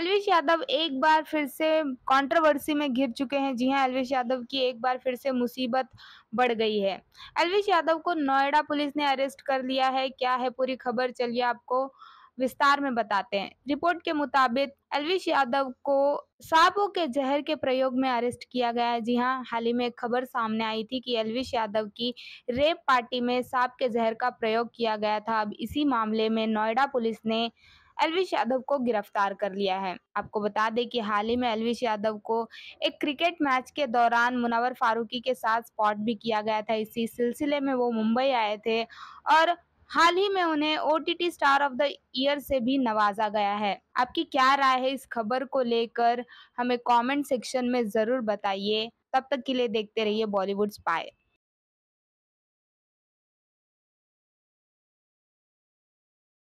अलवेश यादव एक बार फिर से कंट्रोवर्सी में घिर चुके हैं जी हां अलवेश यादव की एक बार फिर से मुसीबत बढ़ गई है अलवेश यादव को नोएडा पुलिस ने अरेस्ट कर लिया है क्या है पूरी खबर चलिए आपको विस्तार में बताते हैं रिपोर्ट के मुताबिक एलविश यादव को सांपों के जहर के प्रयोग में अरेस्ट किया गया है जी हाँ हाल ही में एक खबर सामने आई थी कि एलविश यादव की रेप पार्टी में सांप के जहर का प्रयोग किया गया था अब इसी मामले में नोएडा पुलिस ने एलविश यादव को गिरफ्तार कर लिया है आपको बता दें कि हाल ही में एलविश यादव को एक क्रिकेट मैच के दौरान मुनावर फारूकी के साथ स्पॉट भी किया गया था इसी सिलसिले में वो मुंबई आए थे और हाल ही में उन्हें O star of the year से भी नवाजा गया है आपकी क्या राय है इस खबर को लेकर हमें कमेंट सेक्शन में ज़रूर बताइए तब तक के लिए देखते रहिए बॉलीवुड स्पाई